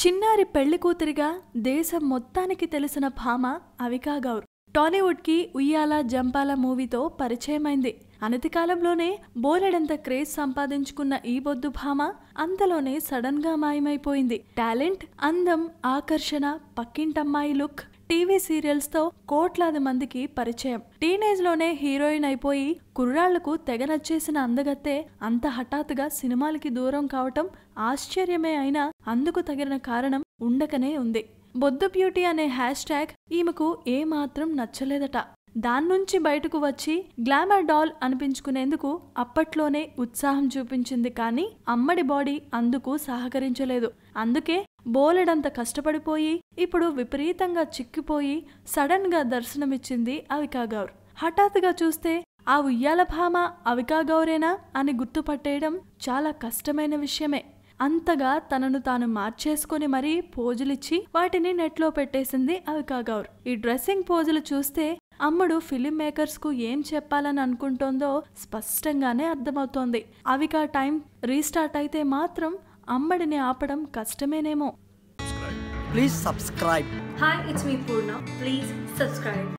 చిన్నారి పెళ్లి కూతురిగా దేశం మొత్తానికి తెలిసిన భామ అవికా గౌర్ టాలీవుడ్కి ఉయ్యాల జంపాల మూవీతో పరిచయమైంది అనతి కాలంలోనే బోలెడంత క్రేజ్ సంపాదించుకున్న ఈ బొద్దు భామ అంతలోనే సడన్గా మాయమైపోయింది టాలెంట్ అందం ఆకర్షణ పక్కింటమ్మాయి లుక్ టీవీ సీరియల్స్తో కోట్లాది మందికి పరిచయం టీనేజ్లోనే హీరోయిన్ అయిపోయి కుర్రాళ్లకు తెగ నచ్చేసిన అందగత్తే అంత హఠాత్తుగా సినిమాలకి దూరం కావటం ఆశ్చర్యమే అయినా అందుకు తగిన కారణం ఉండకనే ఉంది బొద్దు బ్యూటీ అనే హ్యాష్ ట్యాగ్ ఈమెకు ఏమాత్రం నచ్చలేదట దాన్నుంచి బయటకు వచ్చి గ్లామర్ డాల్ అనిపించుకునేందుకు అప్పట్లోనే ఉత్సాహం చూపించింది కానీ అమ్మడి బాడీ అందుకు సహకరించలేదు అందుకే బోలెడంత కష్టపడిపోయి ఇప్పుడు విపరీతంగా చిక్కిపోయి సడన్గా దర్శనమిచ్చింది అవికాగౌర్ హఠాత్తుగా చూస్తే ఆ ఉయ్యాల భామ అవికాగౌరేనా అని గుర్తుపట్టేయడం చాలా కష్టమైన విషయమే అంతగా తనను తాను మార్చేసుకుని మరీ పోజులిచ్చి వాటిని నెట్లో పెట్టేసింది అవికాగౌర్ ఈ డ్రెస్సింగ్ పోజులు చూస్తే అమ్మడు ఫిలిం మేకర్స్కు ఏం చెప్పాలని అనుకుంటోందో స్పష్టంగానే అర్థమవుతోంది అవికా టైం రీస్టార్ట్ అయితే మాత్రం అమ్మడిని ఆపడం కష్టమేనేమో please subscribe hi it's me Purna please subscribe